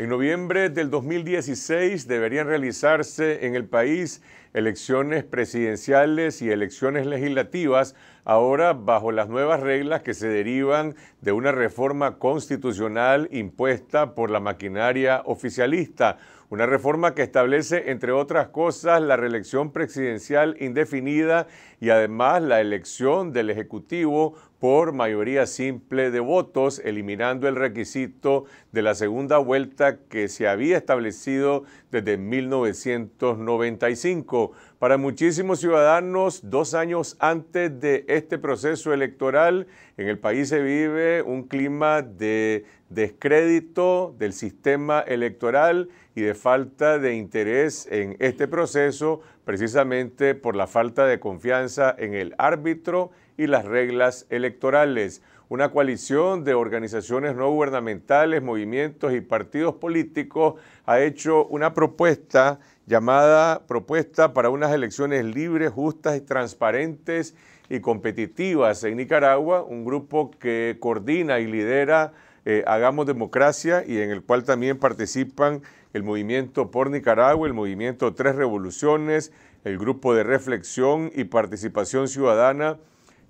En noviembre del 2016 deberían realizarse en el país elecciones presidenciales y elecciones legislativas, ahora bajo las nuevas reglas que se derivan de una reforma constitucional impuesta por la maquinaria oficialista una reforma que establece, entre otras cosas, la reelección presidencial indefinida y además la elección del Ejecutivo por mayoría simple de votos, eliminando el requisito de la segunda vuelta que se había establecido desde 1995. Para muchísimos ciudadanos, dos años antes de este proceso electoral, en el país se vive un clima de descrédito del sistema electoral y de falta de interés en este proceso precisamente por la falta de confianza en el árbitro y las reglas electorales. Una coalición de organizaciones no gubernamentales, movimientos y partidos políticos ha hecho una propuesta llamada Propuesta para unas elecciones libres, justas y transparentes y competitivas en Nicaragua, un grupo que coordina y lidera eh, Hagamos Democracia y en el cual también participan el movimiento por Nicaragua, el movimiento Tres Revoluciones, el grupo de reflexión y participación ciudadana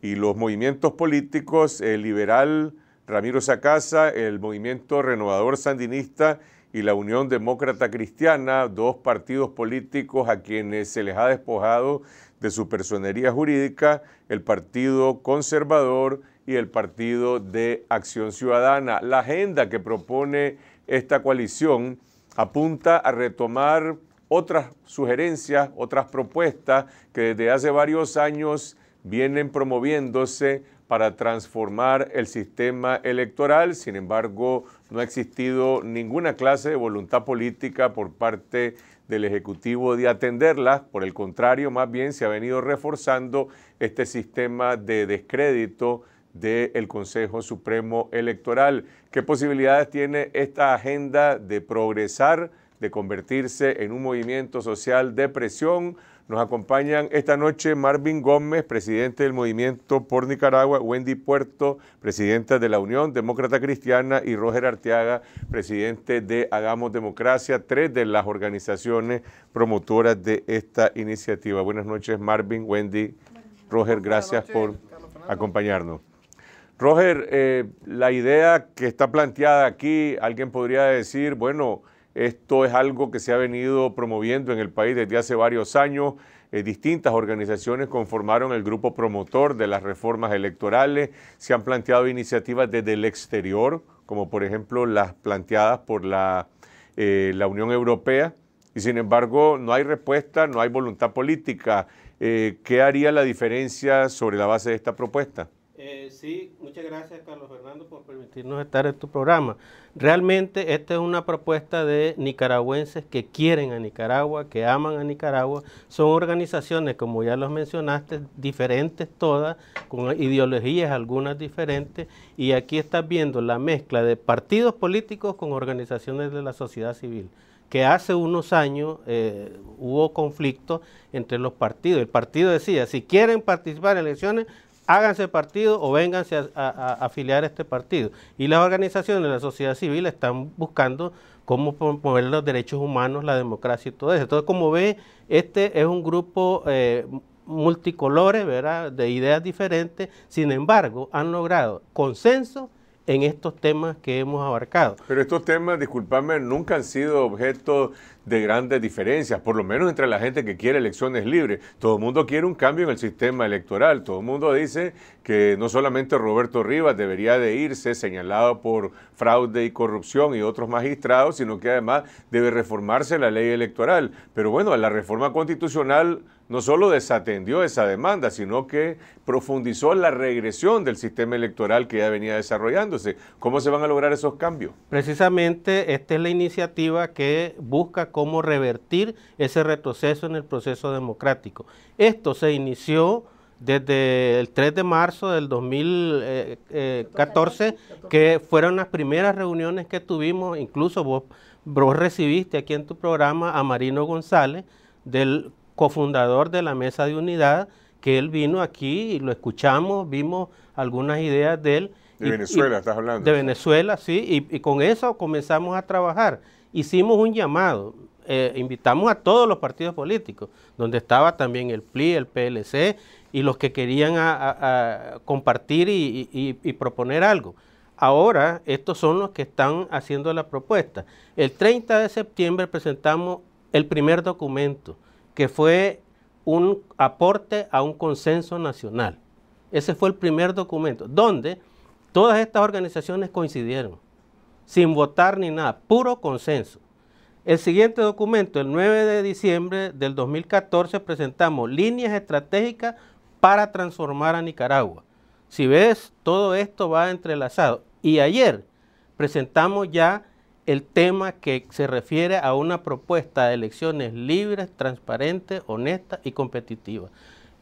y los movimientos políticos, el liberal Ramiro Sacasa, el movimiento renovador sandinista y la Unión Demócrata Cristiana, dos partidos políticos a quienes se les ha despojado de su personería jurídica, el Partido Conservador, y el Partido de Acción Ciudadana. La agenda que propone esta coalición apunta a retomar otras sugerencias, otras propuestas que desde hace varios años vienen promoviéndose para transformar el sistema electoral. Sin embargo, no ha existido ninguna clase de voluntad política por parte del Ejecutivo de atenderlas. Por el contrario, más bien se ha venido reforzando este sistema de descrédito del Consejo Supremo Electoral. ¿Qué posibilidades tiene esta agenda de progresar, de convertirse en un movimiento social de presión? Nos acompañan esta noche Marvin Gómez, presidente del Movimiento por Nicaragua, Wendy Puerto, presidenta de la Unión Demócrata Cristiana, y Roger Arteaga, presidente de Hagamos Democracia, tres de las organizaciones promotoras de esta iniciativa. Buenas noches, Marvin, Wendy, Roger, gracias por acompañarnos. Roger, eh, la idea que está planteada aquí, alguien podría decir, bueno, esto es algo que se ha venido promoviendo en el país desde hace varios años. Eh, distintas organizaciones conformaron el grupo promotor de las reformas electorales. Se han planteado iniciativas desde el exterior, como por ejemplo las planteadas por la eh, Unión Europea. Y sin embargo, no hay respuesta, no hay voluntad política. ¿Qué haría la diferencia sobre la base de esta propuesta? sí, muchas gracias Carlos Fernando por permitirnos estar en tu programa. Realmente esta es una propuesta de nicaragüenses que quieren a Nicaragua, que aman a Nicaragua. Son organizaciones, como ya los mencionaste, diferentes todas, con ideologías algunas diferentes. Y aquí estás viendo la mezcla de partidos políticos con organizaciones de la sociedad civil que hace unos años eh, hubo conflicto entre los partidos. El partido decía, si quieren participar en elecciones, háganse partido o vénganse a, afiliar a este partido. Y las organizaciones de la sociedad civil están buscando cómo promover los derechos humanos, la democracia y todo eso. Entonces, como ve, este es un grupo eh, multicolores, ¿verdad? de ideas diferentes, sin embargo, han logrado consenso en estos temas que hemos abarcado. Pero estos temas, disculpame, nunca han sido objeto de grandes diferencias, por lo menos entre la gente que quiere elecciones libres. Todo el mundo quiere un cambio en el sistema electoral. Todo el mundo dice que no solamente Roberto Rivas debería de irse señalado por fraude y corrupción y otros magistrados, sino que además debe reformarse la ley electoral. Pero bueno, la reforma constitucional no solo desatendió esa demanda, sino que profundizó la regresión del sistema electoral que ya venía desarrollándose. ¿Cómo se van a lograr esos cambios? Precisamente esta es la iniciativa que busca cómo revertir ese retroceso en el proceso democrático. Esto se inició desde el 3 de marzo del 2014, eh, eh, que fueron las primeras reuniones que tuvimos, incluso vos, recibiste aquí en tu programa a Marino González, del cofundador de la Mesa de Unidad, que él vino aquí y lo escuchamos, vimos algunas ideas de él. De Venezuela, estás hablando. De Venezuela, sí, y, con eso comenzamos a trabajar. Hicimos un llamado. Eh, invitamos a todos los partidos políticos, donde estaba también el PLI, el PLC y los que querían compartir y proponer algo. Ahora estos son los que están haciendo la propuesta. El 30 de septiembre presentamos el primer documento, que fue un aporte a un consenso nacional. Ese fue el primer documento, donde todas estas organizaciones coincidieron, sin votar ni nada, puro consenso. El siguiente documento, el 9 de diciembre del 2014, presentamos líneas estratégicas para transformar a Nicaragua. Si ves, todo esto va entrelazado. Y ayer presentamos ya el tema que se refiere a una propuesta de elecciones libres, transparentes, honestas y competitivas.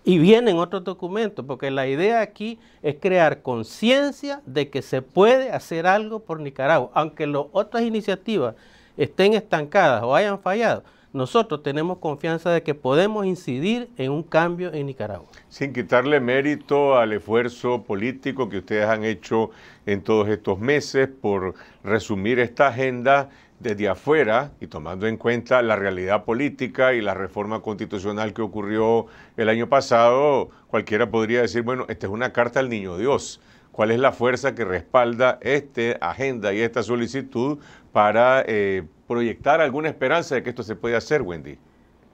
Y vienen otros documentos, porque la idea aquí es crear conciencia de que se puede hacer algo por Nicaragua, aunque las otras iniciativas estén estancadas o hayan fallado, nosotros tenemos confianza de que podemos incidir en un cambio en Nicaragua. Sin quitarle mérito al esfuerzo político que ustedes han hecho en todos estos meses por resumir esta agenda desde afuera y tomando en cuenta la realidad política y la reforma constitucional que ocurrió el año pasado, cualquiera podría decir, bueno, esta es una carta al niño Dios. ¿Cuál es la fuerza que respalda esta agenda y esta solicitud para eh, proyectar alguna esperanza de que esto se pueda hacer, Wendy?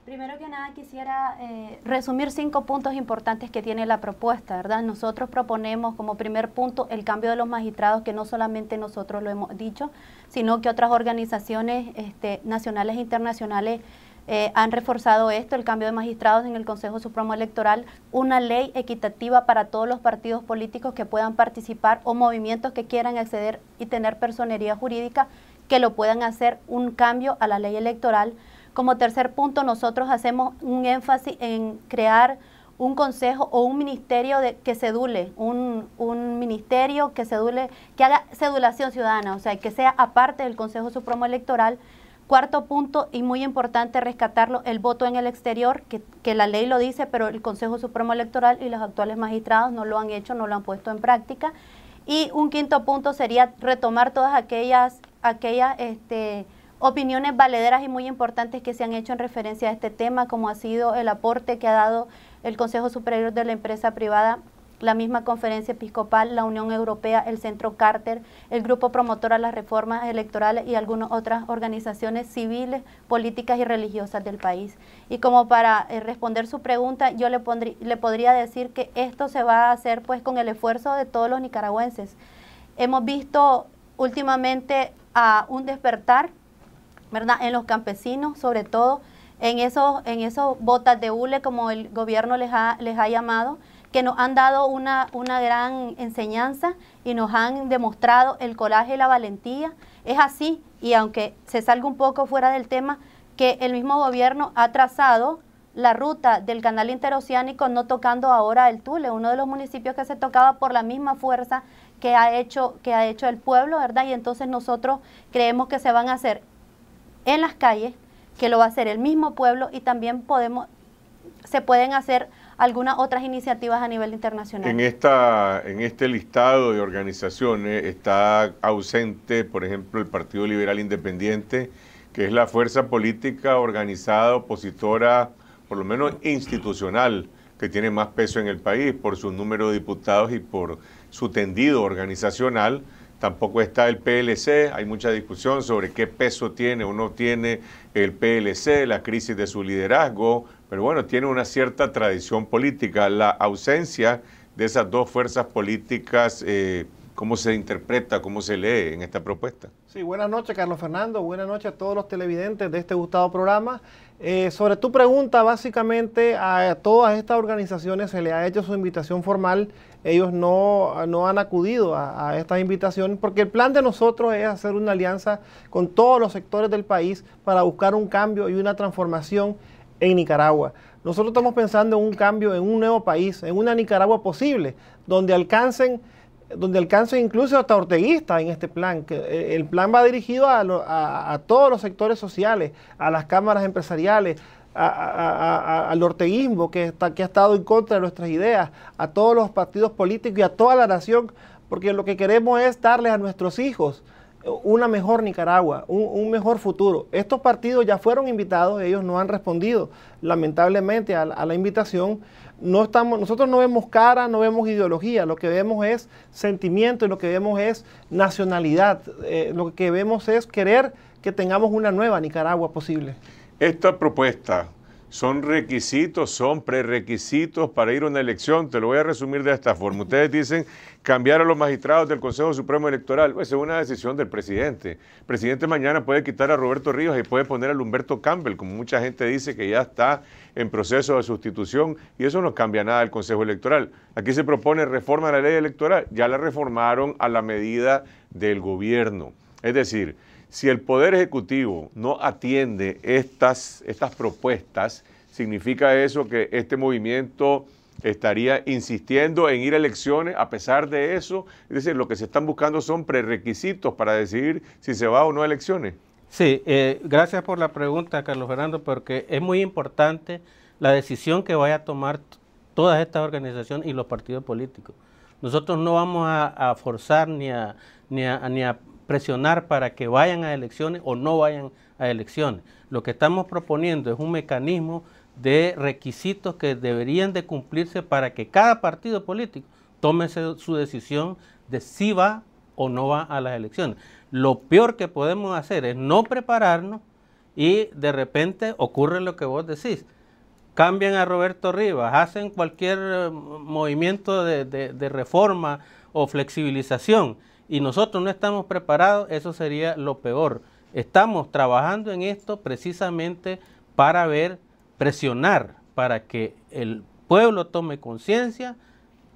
Primero que nada, quisiera eh, resumir cinco puntos importantes que tiene la propuesta, ¿verdad? Nosotros proponemos como primer punto el cambio de los magistrados, que no solamente nosotros lo hemos dicho, sino que otras organizaciones este, nacionales e internacionales eh, han reforzado esto, el cambio de magistrados en el Consejo Supremo Electoral, una ley equitativa para todos los partidos políticos que puedan participar o movimientos que quieran acceder y tener personería jurídica que lo puedan hacer un cambio a la ley electoral. Como tercer punto, nosotros hacemos un énfasis en crear un consejo o un ministerio de, que se un, un ministerio que sedule, que haga sedulación ciudadana, o sea, que sea aparte del Consejo Supremo Electoral. Cuarto punto, y muy importante rescatarlo, el voto en el exterior, que, que, la ley lo dice, pero el Consejo Supremo Electoral y los actuales magistrados no lo han hecho, no lo han puesto en práctica. Y un quinto punto sería retomar todas aquellas aquellas este, opiniones valederas y muy importantes que se han hecho en referencia a este tema, como ha sido el aporte que ha dado el Consejo Superior de la Empresa Privada la misma conferencia episcopal, la Unión Europea, el Centro Carter, el Grupo Promotor a las Reformas Electorales y algunas otras organizaciones civiles, políticas y religiosas del país. Y como para eh, responder su pregunta, yo le, le podría decir que esto se va a hacer pues con el esfuerzo de todos los nicaragüenses. Hemos visto últimamente a un despertar, ¿verdad? En los campesinos, sobre todo, en esos, en esos botas de hule, como el gobierno les ha, les ha llamado, que nos han dado una, una gran enseñanza y nos han demostrado el coraje y la valentía. Es así, y aunque se salga un poco fuera del tema, que el mismo gobierno ha trazado la ruta del canal interoceánico, no tocando ahora el Tule, uno de los municipios que se tocaba por la misma fuerza que ha hecho, que ha hecho el pueblo, ¿verdad? Y entonces nosotros creemos que se van a hacer en las calles, que lo va a hacer el mismo pueblo y también podemos, se pueden hacer algunas otras iniciativas a nivel internacional. En, esta, en este listado de organizaciones está ausente, por ejemplo, el Partido Liberal Independiente, que es la fuerza política organizada, opositora, por lo menos institucional, que tiene más peso en el país por su número de diputados y por su tendido organizacional. Tampoco está el PLC, hay mucha discusión sobre qué peso tiene o no tiene el PLC, la crisis de su liderazgo, pero bueno, tiene una cierta tradición política. La ausencia de esas dos fuerzas políticas eh, cómo se interpreta, cómo se lee en esta propuesta. Sí, buenas noches, Carlos Fernando. Buenas noches a todos los televidentes de este gustado programa. Eh, sobre tu pregunta, básicamente a todas estas organizaciones se le ha hecho su invitación formal. Ellos no, han acudido a, a, esta invitación porque el plan de nosotros es hacer una alianza con todos los sectores del país para buscar un cambio y una transformación en Nicaragua. Nosotros estamos pensando en un cambio, en un nuevo país, en una Nicaragua posible, donde alcancen donde alcanza incluso hasta orteguistas en este plan. Que eh, el plan va dirigido a, todos los sectores sociales, a las cámaras empresariales, al orteguismo que, está, que ha estado en contra de nuestras ideas, a todos los partidos políticos y a toda la nación, porque lo que queremos es darles a nuestros hijos eh, una mejor Nicaragua, un, mejor futuro. Estos partidos ya fueron invitados, ellos no han respondido lamentablemente a la invitación no estamos, nosotros no vemos cara, no vemos ideología, lo que vemos es sentimiento y lo que vemos es nacionalidad, eh, lo que vemos es querer que tengamos una nueva Nicaragua posible. Esta propuesta son requisitos, son prerequisitos para ir a una elección. Te lo voy a resumir de esta forma. Ustedes dicen cambiar a los magistrados del Consejo Supremo Electoral. Pues es una decisión del presidente. El presidente mañana puede quitar a Roberto Ríos y puede poner a Humberto Campbell, como mucha gente dice que ya está en proceso de sustitución, y eso no cambia nada al Consejo Electoral. Aquí se propone reforma de la ley electoral. Ya la reformaron a la medida del gobierno. Es decir, si el Poder Ejecutivo no atiende estas, estas propuestas, significa eso que este movimiento estaría insistiendo en ir a elecciones a pesar de eso. Es decir, lo que se están buscando son prerequisitos para decidir si se va o no a elecciones. Sí, eh, gracias por la pregunta, Carlos Fernando, porque es muy importante la decisión que vaya a tomar todas estas organizaciones y los partidos políticos. Nosotros no vamos a, forzar ni a presionar para que vayan a elecciones o no vayan a elecciones. Lo que estamos proponiendo es un mecanismo de requisitos que deberían de cumplirse para que cada partido político tome su decisión de si va o no va a las elecciones. Lo peor que podemos hacer es no prepararnos y de repente ocurre lo que vos decís. Cambian a Roberto Rivas, hacen cualquier eh, movimiento de, de reforma o flexibilización y nosotros no estamos preparados, eso sería lo peor. Estamos trabajando en esto precisamente para ver, presionar, para que el pueblo tome conciencia,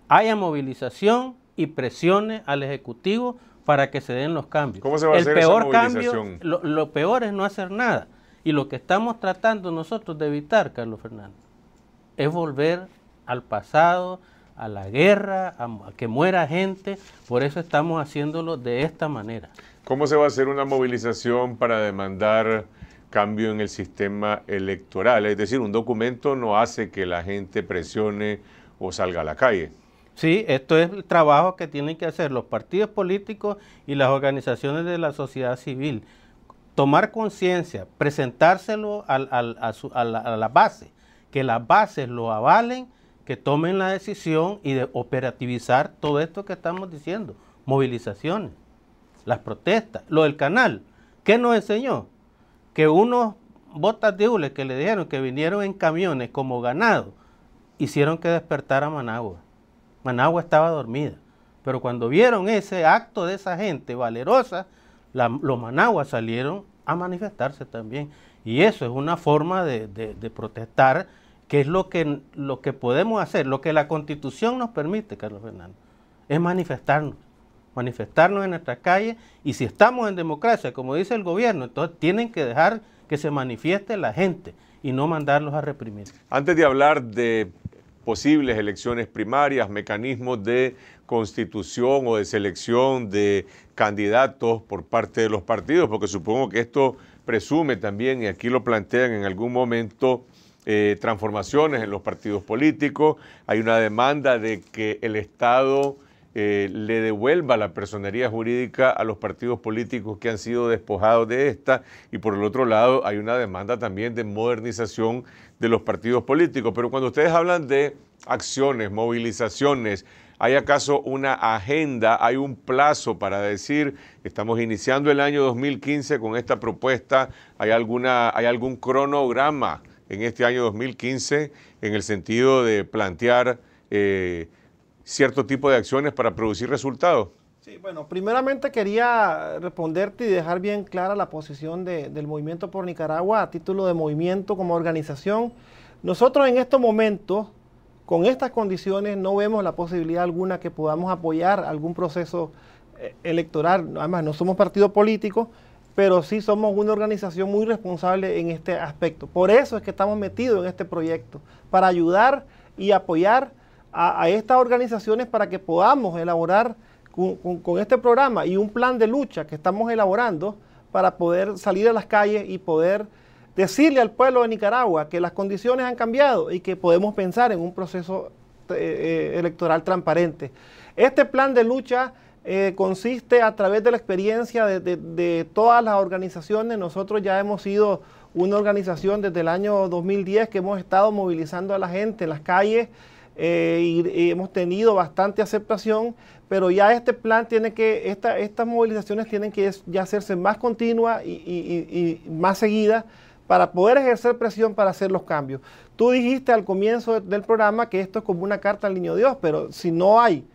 haya movilización y presione al Ejecutivo para que se den los cambios. ¿Cómo se va a el hacer peor esa cambio, lo, lo, peor es no hacer nada. Y lo que estamos tratando nosotros de evitar, Carlos Fernández, es volver al pasado, a la guerra, a que muera gente. Por eso estamos haciéndolo de esta manera. ¿Cómo se va a hacer una movilización para demandar cambio en el sistema electoral? Es decir, un documento no hace que la gente presione o salga a la calle. Sí, esto es el trabajo que tienen que hacer los partidos políticos y las organizaciones de la sociedad civil. Tomar conciencia, presentárselo a, a la base, que las bases lo avalen que tomen la decisión y de operativizar todo esto que estamos diciendo, movilizaciones, las protestas, lo del canal. ¿Qué nos enseñó? Que unos botas de hule que le dijeron que vinieron en camiones como ganado, hicieron que despertara a Managua. Managua estaba dormida. Pero cuando vieron ese acto de esa gente valerosa, los Managua salieron a manifestarse también. Y eso es una forma de protestar que es lo que, lo que podemos hacer, lo que la constitución nos permite, Carlos Fernando, es manifestarnos, manifestarnos en nuestras calles y si estamos en democracia, como dice el gobierno, entonces tienen que dejar que se manifieste la gente y no mandarlos a reprimir. Antes de hablar de posibles elecciones primarias, mecanismos de constitución o de selección de candidatos por parte de los partidos, porque supongo que esto presume también, y aquí lo plantean en algún momento, eh, transformaciones en los partidos políticos, hay una demanda de que el Estado eh, le devuelva la personería jurídica a los partidos políticos que han sido despojados de esta y por el otro lado hay una demanda también de modernización de los partidos políticos. Pero cuando ustedes hablan de acciones, movilizaciones, ¿Hay acaso una agenda, hay un plazo para decir, estamos iniciando el año 2015 con esta propuesta, hay, alguna, hay algún cronograma en este año 2015 en el sentido de plantear eh, cierto tipo de acciones para producir resultados? Sí, bueno, primeramente quería responderte y dejar bien clara la posición del Movimiento por Nicaragua a título de movimiento como organización. Nosotros en estos momentos, con estas condiciones, no vemos la posibilidad alguna que podamos apoyar algún proceso eh, electoral. Además, no somos partido político, pero sí somos una organización muy responsable en este aspecto. Por eso es que estamos metidos en este proyecto, para ayudar y apoyar a, estas organizaciones para que podamos elaborar con, este programa y un plan de lucha que estamos elaborando para poder salir a las calles y poder decirle al pueblo de Nicaragua que las condiciones han cambiado y que podemos pensar en un proceso eh, eh, electoral transparente. Este plan de lucha eh, consiste a través de la experiencia de, todas las organizaciones. Nosotros ya hemos sido una organización desde el año 2010 que hemos estado movilizando a la gente en las calles eh, y, hemos tenido bastante aceptación, pero ya este plan tiene que, estas movilizaciones tienen que ya hacerse más continuas y, y más seguidas para poder ejercer presión para hacer los cambios. Tú dijiste al comienzo del programa que esto es como una carta al niño Dios, pero si no hay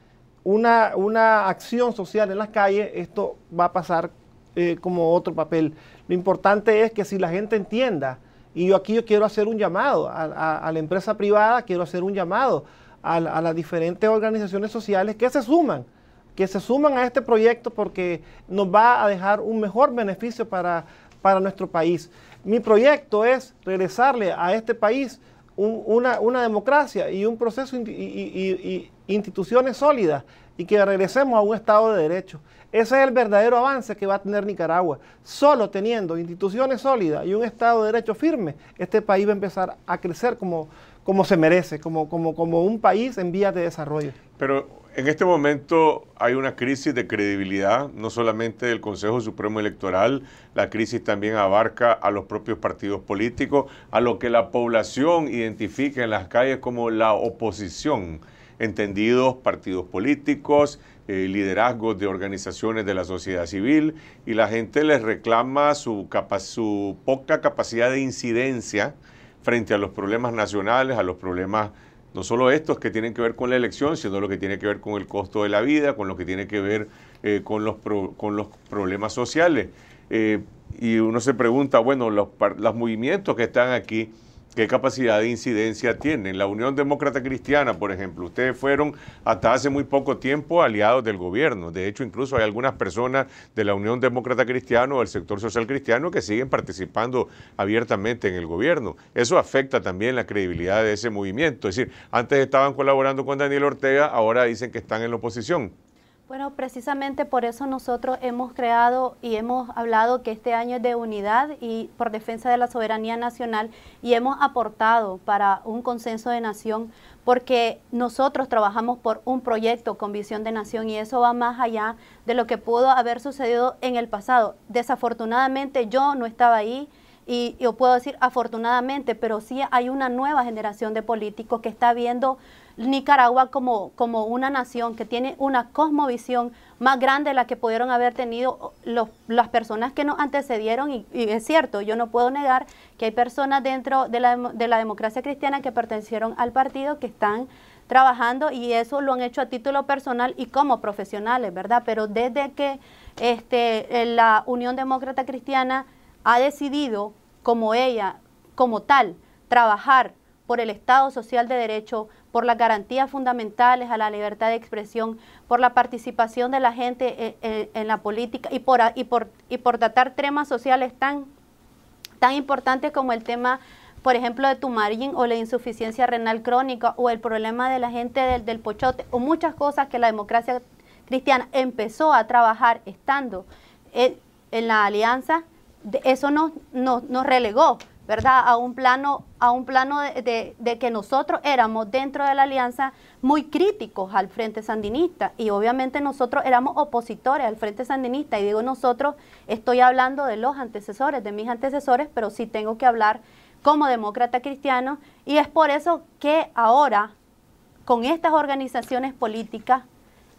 una, una acción social en las calles, esto va a pasar eh, como otro papel. Lo importante es que si la gente entienda, y yo aquí yo quiero hacer un llamado a, la empresa privada, quiero hacer un llamado a, las diferentes organizaciones sociales que se suman que se suman a este proyecto porque nos va a dejar un mejor beneficio para, para nuestro país. Mi proyecto es regresarle a este país una, democracia y un proceso y, instituciones sólidas y que regresemos a un Estado de Derecho. Ese es el verdadero avance que va a tener Nicaragua. Solo teniendo instituciones sólidas y un Estado de Derecho firme, este país va a empezar a crecer como, como se merece, como, como, como un país en vías de desarrollo. Pero en este momento hay una crisis de credibilidad, no solamente del Consejo Supremo Electoral, la crisis también abarca a los propios partidos políticos, a lo que la población identifica en las calles como la oposición entendidos partidos políticos, eh, liderazgos de organizaciones de la sociedad civil y la gente les reclama su, su poca capacidad de incidencia frente a los problemas nacionales, a los problemas no solo estos que tienen que ver con la elección, sino lo que tiene que ver con el costo de la vida, con lo que tiene que ver eh, con, los problemas sociales. Eh, y uno se pregunta, bueno, los, los movimientos que están aquí, qué capacidad de incidencia tienen. La Unión Demócrata Cristiana, por ejemplo, ustedes fueron hasta hace muy poco tiempo aliados del gobierno. De hecho, incluso hay algunas personas de la Unión Demócrata Cristiana o del sector social cristiano que siguen participando abiertamente en el gobierno. Eso afecta también la credibilidad de ese movimiento. Es decir, antes estaban colaborando con Daniel Ortega, ahora dicen que están en la oposición. Bueno, precisamente por eso nosotros hemos creado y hemos hablado que este año es de unidad y por defensa de la soberanía nacional y hemos aportado para un consenso de nación porque nosotros trabajamos por un proyecto con visión de nación y eso va más allá de lo que pudo haber sucedido en el pasado. Desafortunadamente yo no estaba ahí, y yo puedo decir afortunadamente, pero sí hay una nueva generación de políticos que está viendo Nicaragua como, como una nación que tiene una cosmovisión más grande de la que pudieron haber tenido las personas que nos antecedieron y, es cierto, yo no puedo negar que hay personas dentro de la, democracia cristiana que pertenecieron al partido que están trabajando y eso lo han hecho a título personal y como profesionales, ¿verdad? Pero desde que este, eh, la Unión Demócrata Cristiana ha decidido, como ella, como tal, trabajar por el Estado Social de Derecho, por las garantías fundamentales a la libertad de expresión, por la participación de la gente eh, eh, en, la política y por, tratar temas sociales tan, tan importantes como el tema por ejemplo, de tu tumarín o la insuficiencia renal crónica o el problema de la gente del, pochote o muchas cosas que la democracia cristiana empezó a trabajar estando en, la alianza, eso nos relegó. ¿verdad? A un plano, a un plano de, que nosotros éramos dentro de la alianza muy críticos al Frente Sandinista y obviamente nosotros éramos opositores al Frente Sandinista y digo nosotros, estoy hablando de los antecesores, de mis antecesores, pero sí tengo que hablar como demócrata cristiano y es por eso que ahora con estas organizaciones políticas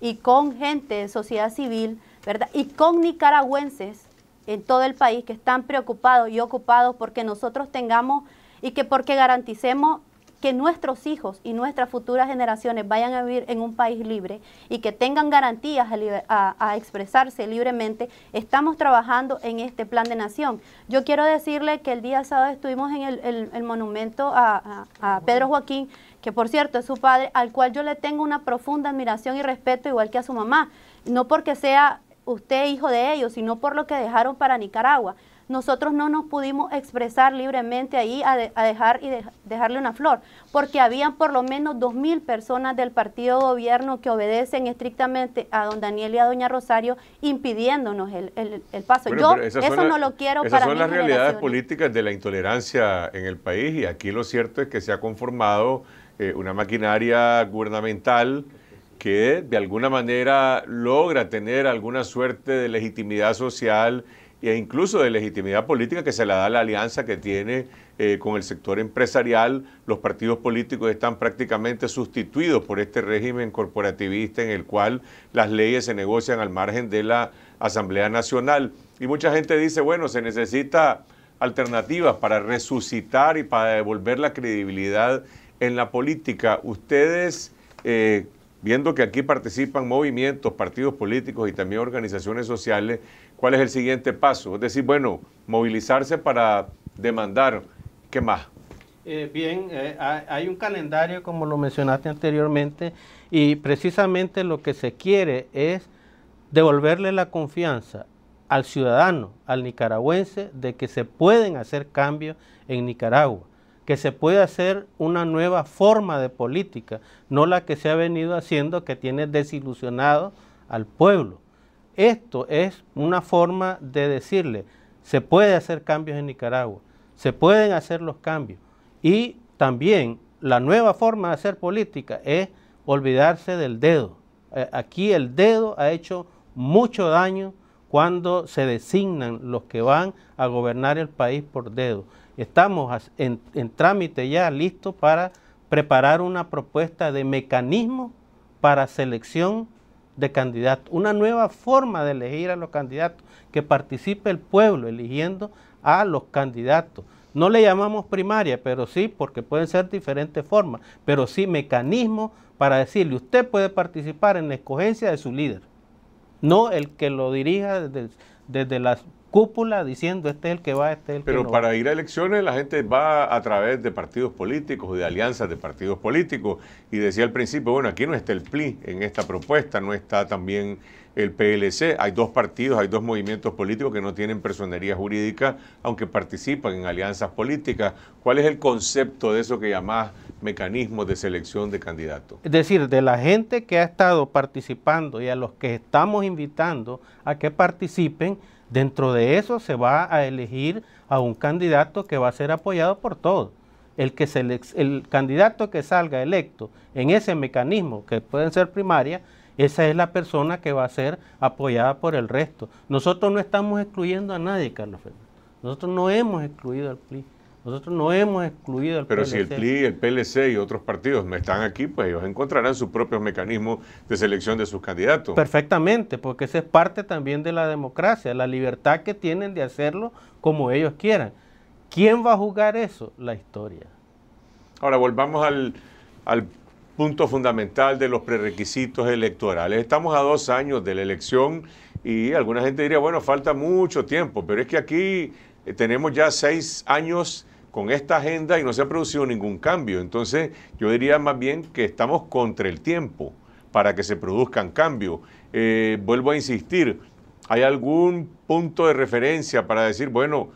y con gente de sociedad civil, ¿verdad? Y con nicaragüenses en todo el país que están preocupados y ocupados porque nosotros tengamos y que porque garanticemos que nuestros hijos y nuestras futuras generaciones vayan a vivir en un país libre y que tengan garantías a, expresarse libremente, estamos trabajando en este plan de nación. Yo quiero decirle que el día sábado estuvimos en el, monumento a, Pedro Joaquín, que por cierto es su padre, al cual yo le tengo una profunda admiración y respeto, igual que a su mamá, no porque sea usted hijo de ellos, sino por lo que dejaron para Nicaragua. Nosotros no nos pudimos expresar libremente ahí a, dejar y dejarle una flor, porque habían por lo menos dos mil personas del partido gobierno que obedecen estrictamente a don Daniel y a doña Rosario impidiéndonos el, paso. Yo eso no lo quiero esas para son las realidades políticas de la intolerancia en el país y aquí lo cierto es que se ha conformado eh, una maquinaria gubernamental que de alguna manera logra tener alguna suerte de legitimidad social e incluso de legitimidad política que se la da la alianza que tiene eh, con el sector empresarial. Los partidos políticos están prácticamente sustituidos por este régimen corporativista en el cual las leyes se negocian al margen de la Asamblea Nacional. Y mucha gente dice, bueno, se necesita alternativas para resucitar y para devolver la credibilidad en la política. Ustedes... Eh, viendo que aquí participan movimientos, partidos políticos y también organizaciones sociales, ¿cuál es el siguiente paso? Es decir, bueno, movilizarse para demandar, ¿qué más? Eh, bien, eh, hay un calendario, como lo mencionaste anteriormente, y precisamente lo que se quiere es devolverle la confianza al ciudadano, al nicaragüense, de que se pueden hacer cambios en Nicaragua que se puede hacer una nueva forma de política, no la que se ha venido haciendo que tiene desilusionado al pueblo. Esto es una forma de decirle, se puede hacer cambios en Nicaragua, se pueden hacer los cambios. Y también la nueva forma de hacer política es olvidarse del dedo. Eh, aquí el dedo ha hecho mucho daño cuando se designan los que van a gobernar el país por dedo. Estamos en, trámite ya listos para preparar una propuesta de mecanismo para selección de candidatos, una nueva forma de elegir a los candidatos, que participe el pueblo eligiendo a los candidatos. No le llamamos primaria, pero sí, porque pueden ser diferentes formas, pero sí mecanismo para decirle, usted puede participar en la escogencia de su líder, no el que lo dirija desde el desde la cúpula diciendo este es el que va, este es el Pero que no para ir a elecciones la gente va a través de partidos políticos, o de alianzas de partidos políticos. Y decía al principio, bueno, aquí no está el PLI en esta propuesta, no está también el PLC. Hay dos partidos, hay dos movimientos políticos que no tienen personería jurídica, aunque participan en alianzas políticas. ¿Cuál es el concepto de eso que llamás mecanismos de selección de candidatos? Es decir, de la gente que ha estado participando y a los que estamos invitando a que participen, dentro de eso se va a elegir a un candidato que va a ser apoyado por todos. El, que se, el candidato que salga electo en ese mecanismo, que pueden ser primaria, esa es la persona que va a ser apoyada por el resto. Nosotros no estamos excluyendo a nadie, Carlos Fernández. Nosotros no hemos excluido al PLI. Nosotros no hemos excluido al Pero si el PLI, el PLC y otros partidos no están aquí, pues ellos encontrarán sus propios mecanismos de selección de sus candidatos. Perfectamente, porque esa es parte también de la democracia, la libertad que tienen de hacerlo como ellos quieran. ¿Quién va a jugar eso? La historia. Ahora volvamos al punto fundamental de los prerequisitos electorales. Estamos a dos años de la elección y alguna gente diría, bueno, falta mucho tiempo, pero es que aquí eh, tenemos ya seis años con esta agenda y no se ha producido ningún cambio. Entonces yo diría más bien que estamos contra el tiempo para que se produzcan cambios. Eh, vuelvo a insistir, ¿hay algún punto de referencia para decir, bueno,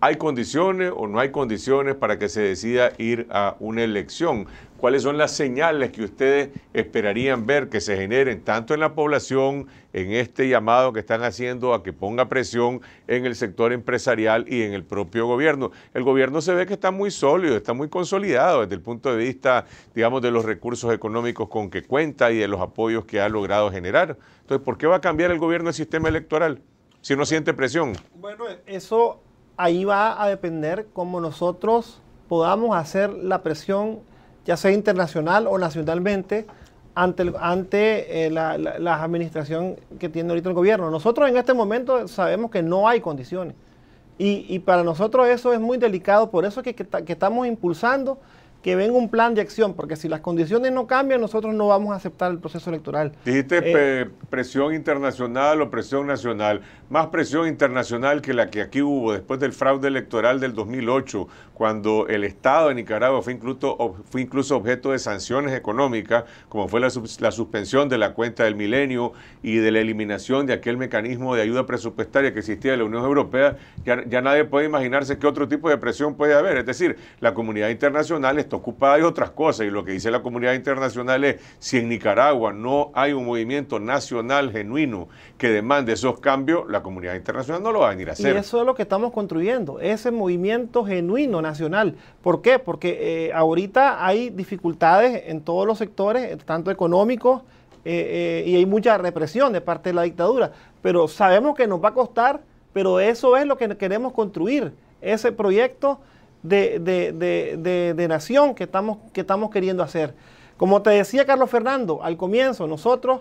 hay condiciones o no hay condiciones para que se decida ir a una elección? cuáles son las señales que ustedes esperarían ver que se generen tanto en la población, en este llamado que están haciendo a que ponga presión en el sector empresarial y en el propio gobierno. El gobierno se ve que está muy sólido, está muy consolidado desde el punto de vista, digamos, de los recursos económicos con que cuenta y de los apoyos que ha logrado generar. Entonces, ¿por qué va a cambiar el gobierno el sistema electoral si no siente presión? Bueno, eso ahí va a depender cómo nosotros podamos hacer la presión ya sea internacional o nacionalmente, ante, ante eh, la, administración que tiene ahorita el gobierno. Nosotros en este momento sabemos que no hay condiciones. Y, para nosotros eso es muy delicado, por eso es que estamos impulsando que venga un plan de acción, porque si las condiciones no cambian, nosotros no vamos a aceptar el proceso electoral. Dijiste eh, presión internacional o presión nacional, más presión internacional que la que aquí hubo después del fraude electoral del 2008, cuando el Estado de Nicaragua fue incluso, fue incluso objeto de sanciones económicas, como fue la, suspensión de la cuenta del milenio y de la eliminación de aquel mecanismo de ayuda presupuestaria que existía en la Unión Europea, ya, ya nadie puede imaginarse qué otro tipo de presión puede haber. Es decir, la comunidad internacional está esto, ocupada de otras cosas. Y lo que dice la comunidad internacional es, si en Nicaragua no hay un movimiento nacional genuino que demande esos cambios, la comunidad internacional no lo va a venir a hacer. Y eso es lo que estamos construyendo, ese movimiento genuino nacional. ¿Por qué? Porque eh, ahorita hay dificultades en todos los sectores, eh, tanto económicos, eh, y hay mucha represión de parte de la dictadura. Pero sabemos que nos va a costar, pero eso es lo que queremos construir, ese proyecto de, nación que estamos, que estamos queriendo hacer. Como te decía Carlos Fernando al comienzo, nosotros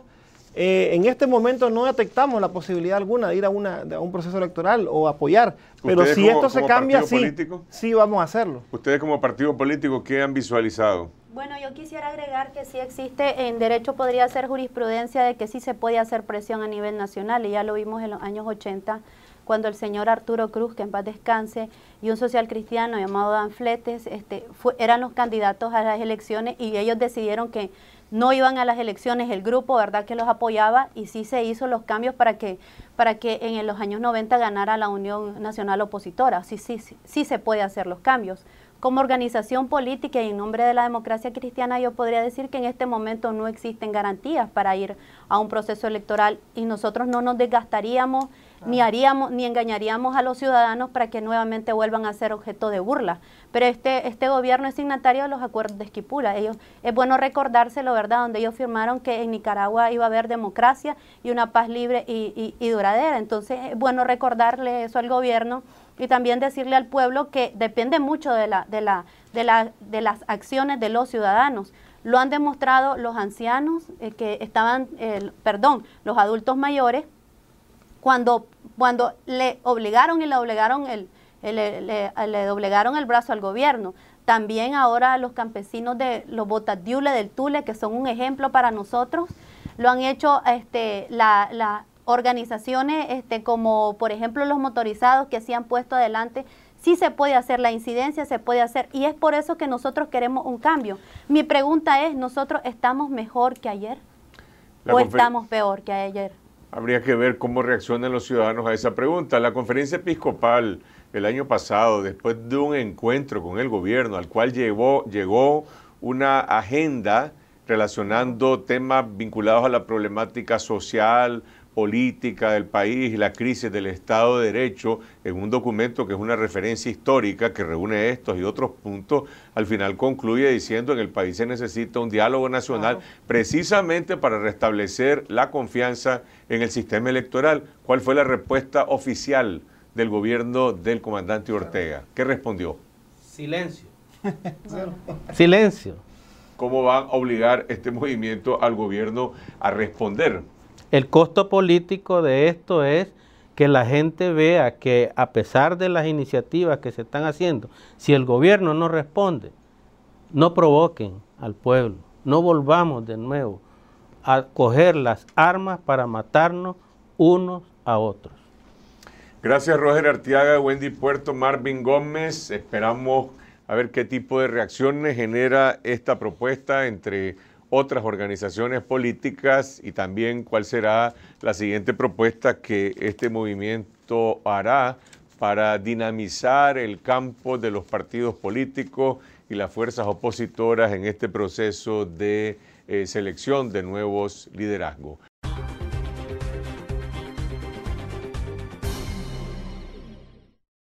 eh, en este momento no detectamos la posibilidad alguna de ir a, una, un proceso electoral o apoyar, pero si esto se cambia, sí, sí vamos a hacerlo. ¿Ustedes como partido político qué han visualizado? Bueno, yo quisiera agregar que sí existe, en derecho podría ser jurisprudencia de que sí se puede hacer presión a nivel nacional, y ya lo vimos en los años 80 cuando el señor Arturo Cruz, que en paz descanse, y un social cristiano llamado Dan Fletes, este, eran los candidatos a las elecciones y ellos decidieron que no iban a las elecciones, el grupo, ¿verdad?, que los apoyaba y sí se hizo los cambios para que, para que en los años 90 ganara la Unión Nacional Opositora. sí, sí, sí se puede hacer los cambios como organización política y en nombre de la democracia cristiana yo podría decir que en este momento no existen garantías para ir a un proceso electoral y nosotros no nos desgastaríamos ni ah. haríamos ni engañaríamos a los ciudadanos para que nuevamente vuelvan a ser objeto de burla. Pero este este gobierno es signatario de los acuerdos de Esquipula. Ellos es bueno recordárselo, ¿verdad? Donde ellos firmaron que en Nicaragua iba a haber democracia y una paz libre y, y, y duradera. Entonces es bueno recordarle eso al gobierno y también decirle al pueblo que depende mucho de, la, de, la, de, la, de las acciones de los ciudadanos. Lo han demostrado los ancianos eh, que estaban, eh, perdón, los adultos mayores, cuando, cuando le obligaron y le obligaron el, le, doblegaron el brazo al gobierno. También ahora los campesinos de los botadiule del Tule, que son un ejemplo para nosotros, lo han hecho este, la, organizaciones este, como por ejemplo los motorizados que se han puesto adelante, sí se puede hacer la incidencia, se puede hacer y es por eso que nosotros queremos un cambio. Mi pregunta es, ¿nosotros estamos mejor que ayer? ¿O estamos peor que ayer? Habría que ver cómo reaccionan los ciudadanos a esa pregunta. La conferencia episcopal el año pasado, después de un encuentro con el gobierno al cual llegó, llegó una agenda relacionando temas vinculados a la problemática social, política del país y la crisis del Estado de Derecho en un documento que es una referencia histórica que reúne estos y otros puntos, al final concluye diciendo en el país se necesita un diálogo nacional precisamente para restablecer la confianza en el sistema electoral. ¿Cuál fue la respuesta oficial del gobierno del comandante Ortega? ¿Qué respondió? Silencio. Silencio. ¿Cómo va a obligar este movimiento al gobierno a responder? El costo político de esto es que la gente vea que a pesar de las iniciativas que se están haciendo, si el gobierno no responde, no provoquen al pueblo, no volvamos de nuevo a coger las armas para matarnos unos a otros. Gracias Roger Artiaga, Wendy Puerto, Marvin Gómez. Esperamos a ver qué tipo de reacciones genera esta propuesta entre otras organizaciones políticas y también cuál será la siguiente propuesta que este movimiento hará para dinamizar el campo de los partidos políticos y las fuerzas opositoras en este proceso de eh, selección de nuevos liderazgos.